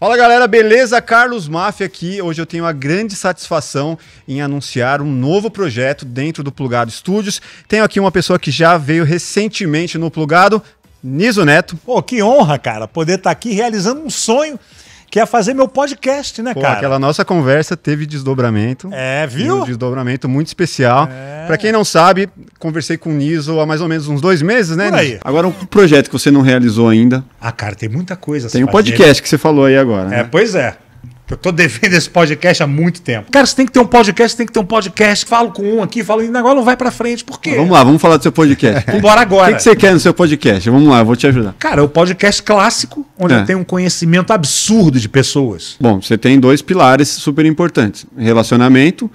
Fala galera, beleza? Carlos Mafia aqui. Hoje eu tenho a grande satisfação em anunciar um novo projeto dentro do Plugado Studios. Tenho aqui uma pessoa que já veio recentemente no Plugado, Niso Neto. Pô, que honra, cara, poder estar tá aqui realizando um sonho que é fazer meu podcast, né, Pô, cara? Aquela nossa conversa teve desdobramento. É, viu? Um desdobramento muito especial. É. Para quem não sabe, conversei com o Niso há mais ou menos uns dois meses, né? aí. Agora, um projeto que você não realizou ainda. Ah, cara, tem muita coisa. Tem um podcast que você falou aí agora. É, né? pois é. Eu tô devendo esse podcast há muito tempo. Cara, você tem que ter um podcast, tem que ter um podcast. Falo com um aqui, falo, e o negócio não vai pra frente. Por quê? vamos lá, vamos falar do seu podcast. embora agora. O que, que, você quer no seu podcast? Vamos lá, eu vou te ajudar. Cara, é o podcast clássico, onde é. eu tenho um conhecimento absurdo de pessoas. Bom, você tem dois pilares super importantes: relacionamento,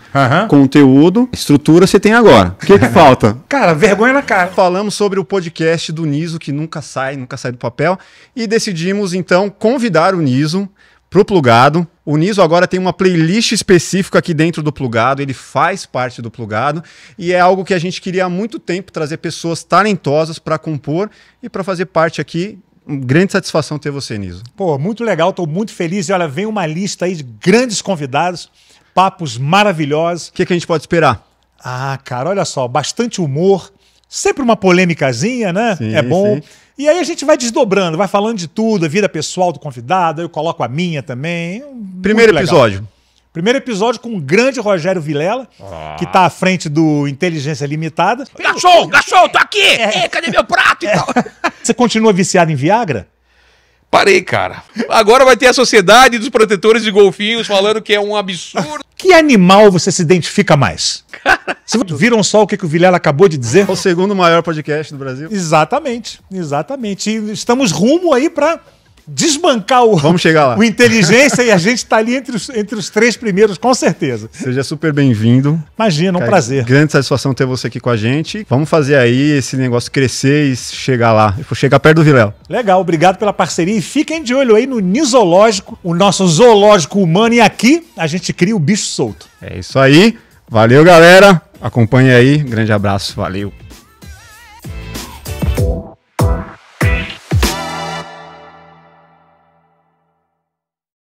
conteúdo, estrutura você tem agora. O que, que falta? Cara, vergonha na cara. Falamos sobre o podcast do Niso, que nunca sai, nunca sai do papel, e decidimos então convidar o Niso para o plugado. O Niso agora tem uma playlist específica aqui dentro do plugado, ele faz parte do plugado e é algo que a gente queria há muito tempo trazer pessoas talentosas para compor e para fazer parte aqui grande satisfação ter você, Niso. Pô, muito legal, estou muito feliz. E olha, vem uma lista aí de grandes convidados, papos maravilhosos. O que, que, a gente pode esperar? Ah, cara, olha só, bastante humor, sempre uma polêmicazinha, né? Sim, é bom. Sim. E aí a gente vai desdobrando, vai falando de tudo, a vida pessoal do convidado, eu coloco a minha também. É Primeiro episódio. Primeiro episódio com o grande Rogério Vilela, ah. que está à frente do Inteligência Limitada. Gachou, gachou, tô aqui! É. Ei, cadê meu prato e é. tal? Você continua viciado em Viagra? Parei, cara. Agora vai ter a Sociedade dos Protetores de Golfinhos falando que é um absurdo que animal você se identifica mais? Vocês viram só o que, que o Vilela acabou de dizer? É o segundo maior podcast do Brasil. Exatamente, exatamente. E estamos rumo aí para desbancar o, Vamos chegar lá. o Inteligência e a gente está ali entre os, entre os três primeiros, com certeza. Seja super bem-vindo. Imagina, um Cara, prazer. Grande satisfação ter você aqui com a gente. Vamos fazer aí esse negócio crescer e chegar lá. Chegar perto do Vilela. Legal, obrigado pela parceria e fiquem de olho aí no Nisológico, o nosso zoológico humano. E aqui a gente cria o bicho solto. É isso aí. Valeu, galera. Acompanhe aí. Grande abraço. Valeu.